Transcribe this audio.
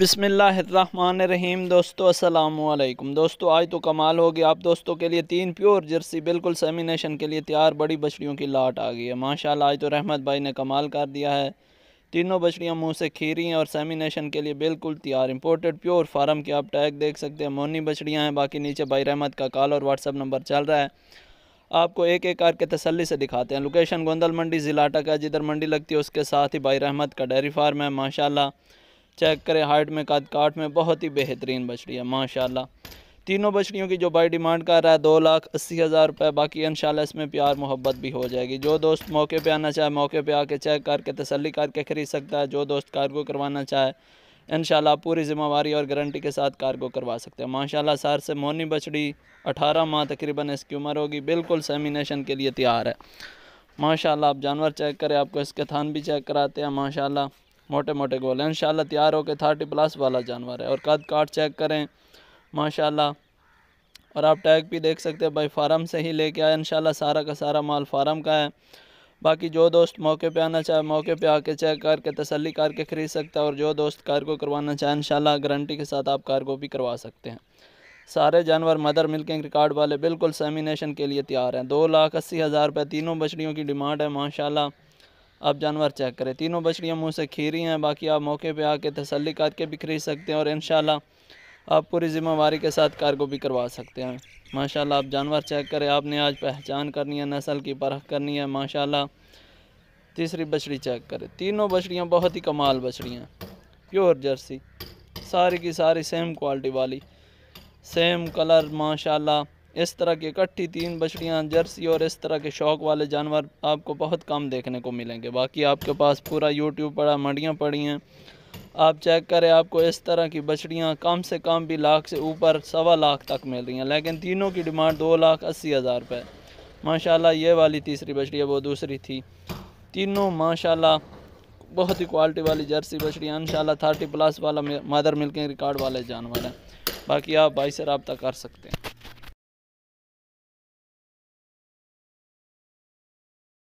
बसमीम दोस्तों असलकुम दोस्तों आज तो कमाल हो गया आप दोस्तों के लिए तीन प्योर जर्सी बिल्कुल सेमिनेशन के लिए तैयार बड़ी बछड़ियों की लाट आ गई है माशाल्लाह आज तो रहमत भाई ने कमाल कर दिया है तीनों बछड़ियाँ मुंह से खीरी हैं और सेमिनेशन के लिए बिल्कुल तैयार इंपोर्टेड प्योर फार्म के आप टैग देख सकते हैं मोनी बछड़ियाँ हैं बाकी नीचे भाई रहमत का कॉल और व्हाट्सअप नंबर चल रहा है आपको एक एक करके तसल्ली से दिखाते हैं लोकेशन गोंदल मंडी ज़िलाटा का जिधर मंडी लगती है उसके साथ ही भाई रहमत का डेयरी फार्म है माशाला चेक करें हाइट में कद काट में बहुत ही बेहतरीन बछड़ी है माशाल्लाह तीनों बछड़ियों की जो बाई डिमांड कर रहा है दो लाख अस्सी हज़ार रुपये बाकी शाला इसमें प्यार मोहब्बत भी हो जाएगी जो दोस्त मौके पे आना चाहे मौके पे आके चेक करके तसल्ली करके ख़रीद सकता है जो दोस्त कार्गो करवाना चाहे इन पूरी ज़िम्मेवारी और गारंटी के साथ कार्गो करवा सकते हैं माशाला सार से मोनी बछड़ी अठारह माह तकरीबन इसकी उम्र होगी बिल्कुल सेमिनेशन के लिए तैयार है माशाला आप जानवर चेक करें आपको इसके थान भी चेक कराते हैं माशाला मोटे मोटे गोल हैं इन तैयार होकर थर्टी प्लस वाला जानवर है और कद काट चेक करें माशाल्लाह और आप टैग भी देख सकते हैं भाई फार्म से ही लेके आए इन सारा का सारा माल फार्म का है बाकी जो दोस्त मौके पे आना चाहे मौके पे आके चेक करके तसल्ली करके ख़रीद सकता है और जो दोस्त को करवाना चाहे इन गारंटी के साथ आप को भी करवा सकते हैं सारे जानवर मदर मिल्किंग रिकॉर्ड वाले बिल्कुल सेमिनेशन के लिए तैयार हैं दो लाख अस्सी हज़ार रुपये तीनों बछड़ियों की डिमांड है माशाल्लाह आप जानवर चेक करें तीनों बछड़ियाँ मुँह से खीरी हैं बाकी आप मौके पर आके तसली करके भी खरीद सकते हैं और इन आप पूरी ज़िम्मेवारी के साथ कार्गो भी करवा सकते हैं माशाल्लाह आप जानवर चेक करें आपने आज पहचान करनी है नस्ल की परख करनी है माशाल्लाह तीसरी बछड़ी चेक करें तीनों बछड़ियाँ बहुत ही कमाल बछड़ियाँ प्योर जर्सी सारी की सारी सेम क्वालिटी वाली सेम कलर माशाल्लाह इस तरह की इकट्ठी तीन बछड़ियाँ जर्सी और इस तरह के शौक वाले जानवर आपको बहुत कम देखने को मिलेंगे बाकी आपके पास पूरा यूट्यूब पड़ा मंडियाँ पड़ी हैं आप चेक करें आपको इस तरह की बछड़ियाँ कम से कम भी लाख से ऊपर सवा लाख तक मिल रही हैं लेकिन तीनों की डिमांड दो लाख अस्सी हज़ार रुपये माशाला ये वाली तीसरी बछड़ी है वो दूसरी थी तीनों माशाला बहुत ही क्वालिटी वाली जर्सी बछड़ियाँ इन थर्टी प्लस वाला मदर मिल्किंग रिकॉर्ड वाले जानवर हैं बाकी आप भाई से रबता कर सकते हैं